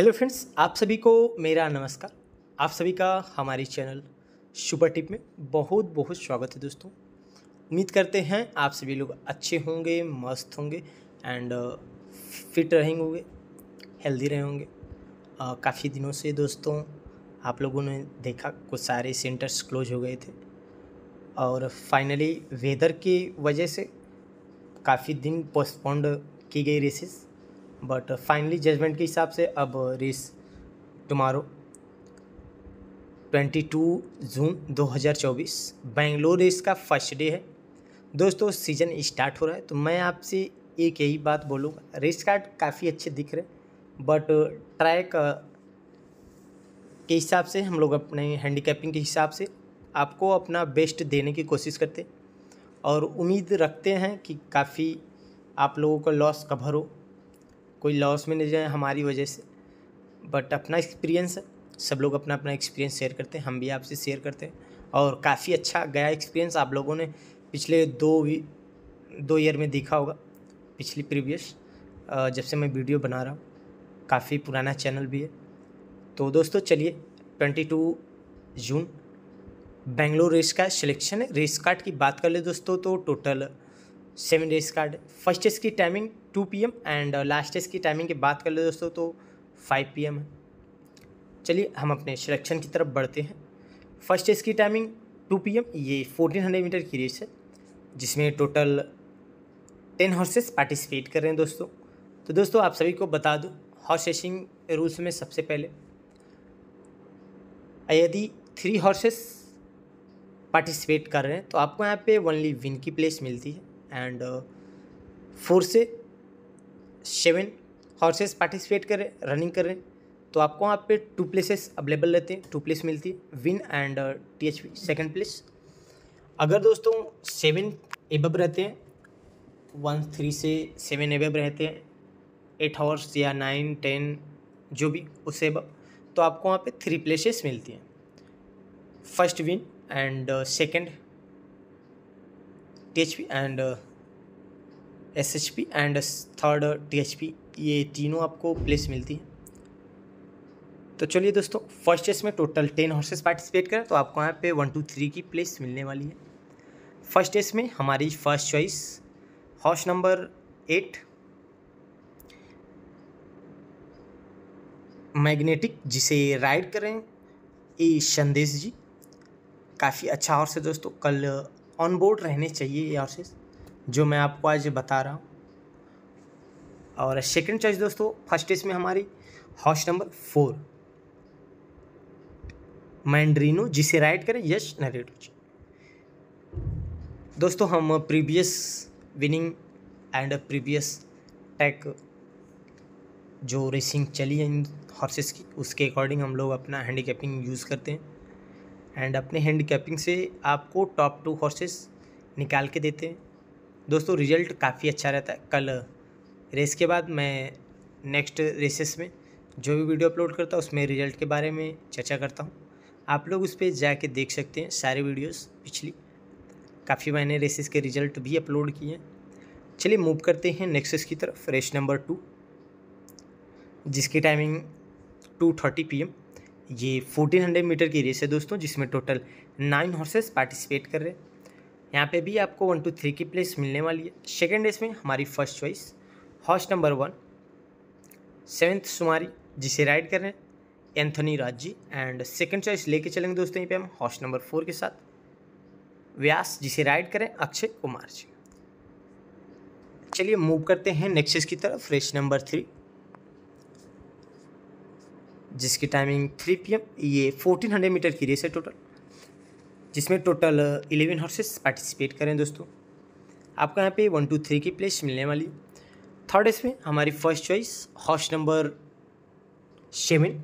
hello friends आप सभी को मेरा नमस्कार आप सभी का हमारी चैनल सुपर टिप में बहुत बहुत स्वागत है दोस्तों उम्मीद करते हैं आप सभी लोग अच्छे होंगे मस्त होंगे एंड फिट uh, रहेंगे हेल्दी रहें होंगे uh, काफ़ी दिनों से दोस्तों आप लोगों ने देखा कुछ सारे सेंटर्स क्लोज हो गए थे और फाइनली वेदर की वजह से काफ़ी दिन पोस्टपोन्ड की गई रेसेस बट फाइनली जजमेंट के हिसाब से अब रेस टुमारो 22 जून 2024 बेंगलोर रेस का फर्स्ट डे है दोस्तों सीज़न स्टार्ट हो रहा है तो मैं आपसे एक यही बात बोलूँगा रेस कार्ड काफ़ी अच्छे दिख रहे बट ट्रैक uh, uh, के हिसाब से हम लोग अपने हैंडीकैपिंग के हिसाब से आपको अपना बेस्ट देने की कोशिश करते और उम्मीद रखते हैं कि काफ़ी आप लोगों का लॉस कवर हो कोई लॉस में नहीं जाए हमारी वजह से बट अपना एक्सपीरियंस सब लोग अपना अपना एक्सपीरियंस शेयर करते हैं हम भी आपसे शेयर करते हैं और काफ़ी अच्छा गया एक्सपीरियंस आप लोगों ने पिछले दो दो ईयर में देखा होगा पिछली प्रीवियस जब से मैं वीडियो बना रहा हूँ काफ़ी पुराना चैनल भी है तो दोस्तों चलिए twenty two June Bangalore race का सिलेक्शन है रेस कार्ड की बात कर ले दोस्तों तो टोटल सेवन डेज का फर्स्ट टेस्ट की timing two P M and last test की टाइमिंग की बात कर लो दोस्तों तो फाइव पी एम है चलिए हम अपने सिलेक्शन की तरफ बढ़ते हैं फर्स्ट टेस्ट की टाइमिंग टू पी एम ये फोर्टीन हंड्रेड मीटर की रेस है जिसमें टोटल टेन हॉर्सेस पार्टिसिपेट कर रहे हैं दोस्तों तो दोस्तों आप सभी को बता दूँ हॉर्स रेसिंग रूल्स में सबसे पहले यदि थ्री हॉर्सेस पार्टिसिपेट कर रहे हैं तो आपको यहाँ पे ओनली विन की प्लेस मिलती है एंड फोर uh, से सेवन हॉर्सेस पार्टिसिपेट करें रनिंग करें तो आपको वहाँ पे टू प्लेसेस अवेलेबल रहते हैं टू प्लेस मिलती है win and T H P second place अगर दोस्तों सेवन एबब रहते हैं वन थ्री से सेवन एबब रहते हैं एट हॉर्स या नाइन टेन जो भी उससे एबब तो आपको वहाँ पे थ्री प्लेसेस मिलती हैं first win and second T and S and third T ये तीनों आपको प्लेस मिलती है तो चलिए दोस्तों फर्स्ट चेस में टोटल टेन हॉर्सेस पार्टिसिपेट करें तो आपको यहाँ पे वन टू थ्री की प्लेस मिलने वाली है फर्स्ट चेस में हमारी first choice horse number eight magnetic जिसे राइड करें ए संदेश जी काफ़ी अच्छा हॉर्स है दोस्तों कल ऑन बोर्ड रहने चाहिए ये हॉर्सेस जो मैं आपको आज बता रहा हूँ और सेकंड चॉइस दोस्तों फर्स्ट इसमें हमारी हॉर्स नंबर फोर मैंड्रीनो जिसे राइड करें यश नरेटोज दोस्तों हम previous winning and previous track जो रेसिंग चली है इन हॉर्सेस की उसके अकॉर्डिंग हम लोग अपना हैंडीकैपिंग यूज़ करते हैं एंड अपने हैंड कैपिंग से आपको टॉप टू हॉर्सेस निकाल के देते हैं दोस्तों रिजल्ट काफ़ी अच्छा रहता है कल रेस के बाद मैं नेक्स्ट रेसेस में जो भी वीडियो अपलोड करता हूँ उसमें रिजल्ट के बारे में चर्चा करता हूँ आप लोग उस पर जाके देख सकते हैं सारे वीडियोस पिछली काफ़ी मैंने रेसेस के रिजल्ट भी अपलोड किए हैं चलिए मूव करते हैं नेक्सेस की तरफ रेस नंबर टू जिसकी timing two thirty P M ये 1400 मीटर की रेस है दोस्तों जिसमें टोटल नाइन हॉर्सेस पार्टिसिपेट कर रहे हैं यहाँ पे भी आपको वन टू थ्री की प्लेस मिलने वाली है सेकेंड रेस में हमारी first choice horse number one seventh सुमारी जिसे राइड कर रहे हैं Anthony Raj ji and second choice लेके चलेंगे दोस्तों यहीं पर हम हॉर्स नंबर फोर के साथ व्यास जिसे राइड करें अक्षय कुमार जी चलिए मूव करते हैं नेक्सेस की तरफ रेस नंबर थ्री जिसकी टाइमिंग थ्री पी एम ये फोर्टीन हंड्रेड मीटर की रेस है टोटल जिसमें टोटल इलेवन हॉर्सेस पार्टिसिपेट करें दोस्तों आपको यहाँ पे वन टू थ्री की प्लेस मिलने वाली थर्ड रेस में हमारी first choice horse number seven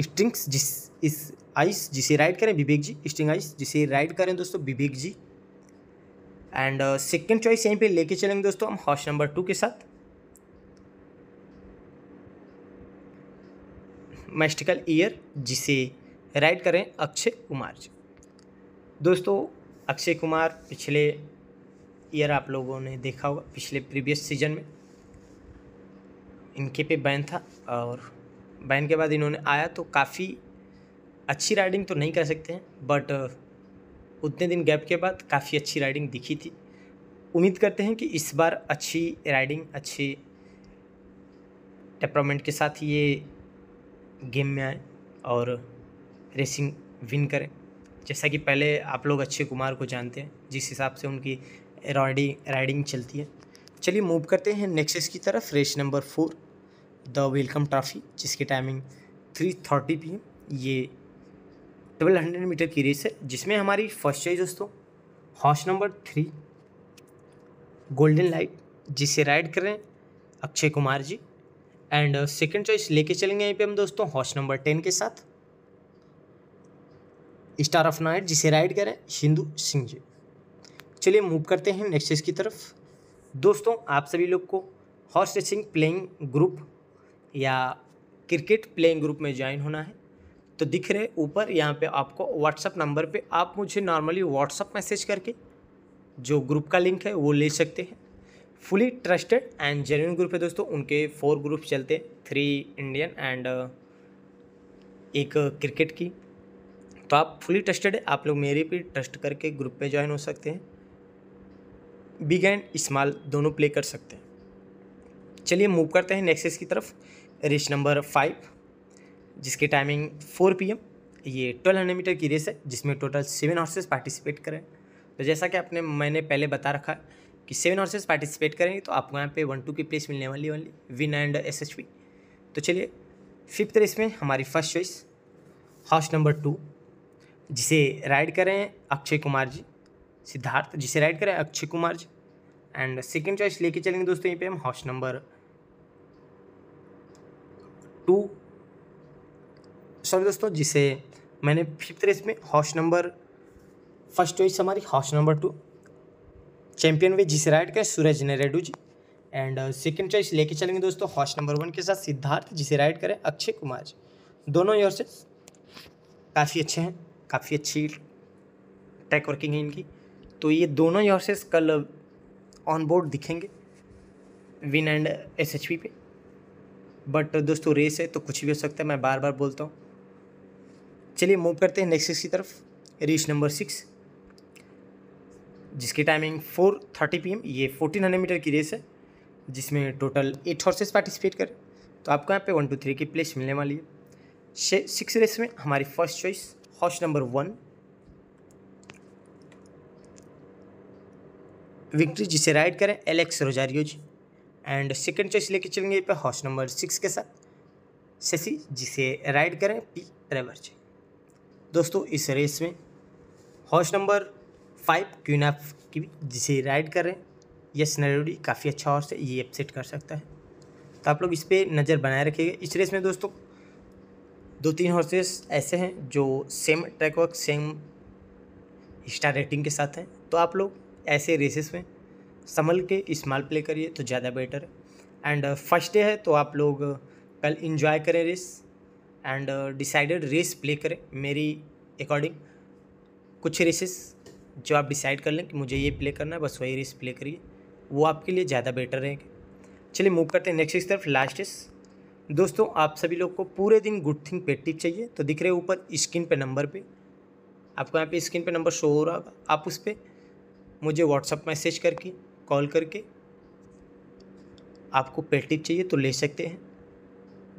strings जिस इस आइस जिसे राइड करें विवेक जी स्टिंग आइस जिसे राइड करें दोस्तों Vivek ji and second choice यहीं पे लेके चलेंगे दोस्तों हम हॉर्स नंबर टू के साथ मैस्टिकल ईयर जिसे राइट करें अक्षय कुमार जी दोस्तों अक्षय कुमार पिछले ईयर आप लोगों ने देखा होगा पिछले प्रीवियस सीजन में इनके पे बैन था और बैन के बाद इन्होंने आया तो काफ़ी अच्छी राइडिंग तो नहीं कर सकते हैं बट उतने दिन गैप के बाद काफ़ी अच्छी राइडिंग दिखी थी उम्मीद करते हैं कि इस बार अच्छी राइडिंग अच्छी टेपरामेंट के साथ ये गेम में आए और रेसिंग विन करें जैसा कि पहले आप लोग अक्षय कुमार को जानते हैं जिस हिसाब से उनकी राइडिंग राइडिंग चलती है चलिए मूव करते हैं नेक्सेस की तरफ race number four the welcome trophy जिसकी टाइमिंग थ्री थर्टी पी ये ट्वेल्व हंड्रेड मीटर की रेस है जिसमें हमारी फर्स्ट चाइज दोस्तों horse number three golden light जिसे राइड करें Akshay Kumar ji and second choice लेके चलेंगे यहीं पे हम दोस्तों हॉर्स नंबर टेन के साथ स्टार ऑफ नाइट जिसे राइड करें हिंदू सिंह जी चलिए मूव करते हैं नेक्स्ट की तरफ दोस्तों आप सभी लोग को हॉर्स रेसिंग प्लेइंग ग्रुप या क्रिकेट प्लेइंग ग्रुप में ज्वाइन होना है तो दिख रहे ऊपर यहाँ पे आपको व्हाट्सअप नंबर पे आप मुझे नॉर्मली व्हाट्सअप मैसेज करके जो ग्रुप का लिंक है वो ले सकते हैं fully trusted and genuine group है दोस्तों उनके फोर ग्रुप चलते हैं थ्री इंडियन एंड एक क्रिकेट की तो आप फुली ट्रस्टेड है आप लोग मेरे पे ट्रस्ट करके ग्रुप में ज्वाइन हो सकते हैं बिग एंड स्मॉल दोनों प्ले कर सकते हैं चलिए मूव करते हैं नेक्सेस की तरफ रेस नंबर फाइव जिसकी टाइमिंग फोर पी ये ट्वेल्व हंड्रेड मीटर की रेस है जिसमें टोटल सेवन हॉर्सेस पार्टिसिपेट करें तो जैसा कि आपने मैंने पहले बता रखा है कि सेवन हॉर्सेस पार्टिसिपेट करेंगे तो आपको यहाँ पे वन टू की प्लेस मिलने वाली only win and S H P तो चलिए फिफ्थ रेस में हमारी first choice horse number two जिसे राइड करें अक्षय कुमार जी सिद्धार्थ जिसे राइड करें Akshay Kumar ji and second choice लेके चलेंगे दोस्तों यहीं पे हम हॉर्स नंबर टू सॉरी दोस्तों जिसे मैंने फिफ्थ रेस में हॉर्स नंबर फर्स्ट चॉइस हमारी हॉर्स नंबर टू चैंपियन जिसे राइड का Suraj Neredu ji and second choice लेके चलेंगे दोस्तों हॉर्स नंबर वन के साथ सिद्धार्थ जिसे राइड करें अक्षय कुमार जी दोनों ही से काफ़ी अच्छे हैं काफ़ी अच्छी टैक वर्किंग है इनकी तो ये दोनों ही यॉर्सेस कल ऑन uh, बोर्ड दिखेंगे win and S H P पे बट uh, दोस्तों रेस है तो कुछ भी हो सकता है मैं बार बार बोलता हूँ चलिए मूव करते हैं नेक्स्ट की तरफ रेस नंबर सिक्स जिसकी टाइमिंग फोर थर्टी पी ये फोर्टीन हंड्रेड मीटर की रेस है जिसमें टोटल एट हॉर्सेस पार्टिसिपेट करें तो आपको यहाँ पे वन टू थ्री की प्लेस मिलने वाली है सिक्स रेस में हमारी first choice horse number one victory जिसे राइड करें Alex Rosario ji and second choice लेके चलेंगे पे हॉर्स नंबर सिक्स के साथ शशि जिसे राइड करें पी रेवर जी दोस्तों इस रेस में horse number five queen of की जिसे राइड करें यह सिनेरियो काफ़ी अच्छा हॉर्स है ये अपसेट कर सकता है तो आप लोग इस पर नज़र बनाए रखिएगा इस रेस में दोस्तों दो तीन हॉर्सेस ऐसे हैं जो same track work same star rating के साथ हैं तो आप लोग ऐसे रेसेस में संभल के स्मॉल प्ले करिए तो ज़्यादा बेटर है एंड फर्स्ट डे है तो आप लोग uh, कल इन्जॉय करें race and decided race play करें मेरी अकॉर्डिंग कुछ रेसेस जो आप डिसाइड कर लें कि मुझे ये प्ले करना है बस वही रेस प्ले करिए वो आपके लिए ज़्यादा बेटर रहेंगे चलिए मूव करते हैं नेक्स्ट इस तरफ लास्ट इस दोस्तों आप सभी लोग को पूरे दिन गुड थिंग पेट टिप चाहिए तो दिख रहे ऊपर स्क्रीन पे नंबर पे आपको यहाँ पे स्क्रीन पे नंबर शो हो रहा होगा आप उस पर मुझे व्हाट्सअप मैसेज करके कॉल करके आपको पेट टिप चाहिए तो ले सकते हैं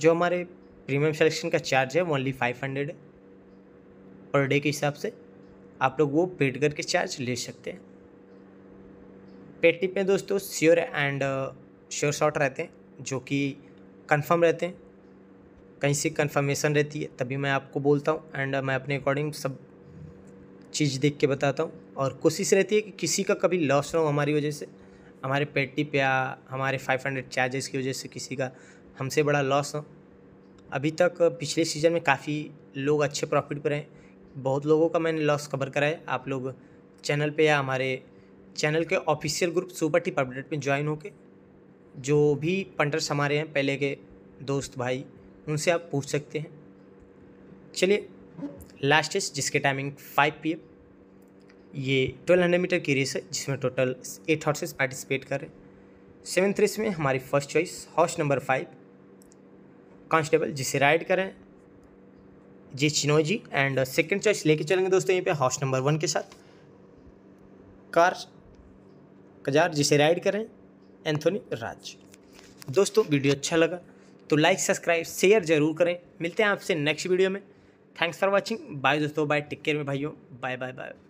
जो हमारे प्रीमियम सेलेक्शन का चार्ज है वो ओनली फाइव हंड्रेड है पर डे के हिसाब से आप लोग वो पेड करके चार्ज ले सकते हैं पेड में दोस्तों श्योर एंड श्योर शॉट रहते हैं जो कि कंफर्म रहते हैं कहीं से कंफर्मेशन रहती है तभी मैं आपको बोलता हूँ एंड uh, मैं अपने अकॉर्डिंग सब चीज़ देख के बताता हूँ और कोशिश रहती है कि किसी का कभी लॉस ना हो हमारी वजह से हमारे पेड या हमारे फाइव हंड्रेड चार्जेस की वजह से किसी का हमसे बड़ा लॉस हो अभी तक पिछले सीज़न में काफ़ी लोग अच्छे प्रॉफिट पर हैं बहुत लोगों का मैंने लॉस कवर करा है आप लोग चैनल पे या हमारे चैनल के official group super tip update में ज्वाइन होके जो भी पंटर्स हमारे हैं पहले के दोस्त भाई उनसे आप पूछ सकते हैं चलिए इस जिसके टाइमिंग फाइव पी एम ये ट्वेल्व हंड्रेड मीटर की रेस है जिसमें टोटल एट हॉर्सेस पार्टिसिपेट कर रहे हैं सेवेंथ रेस में हमारी first choice horse number five constable जिसे राइड करें G Chinoy ji and second choice लेके चलेंगे दोस्तों यहाँ पे हाउस नंबर वन के साथ कार कजार जिसे राइड करें एंथोनी राज दोस्तों वीडियो अच्छा लगा तो लाइक सब्सक्राइब शेयर जरूर करें मिलते हैं आपसे नेक्स्ट वीडियो में थैंक्स फॉर वॉचिंग बाय दोस्तों बाय टेक केयर में भाइयों बाय बाय बाय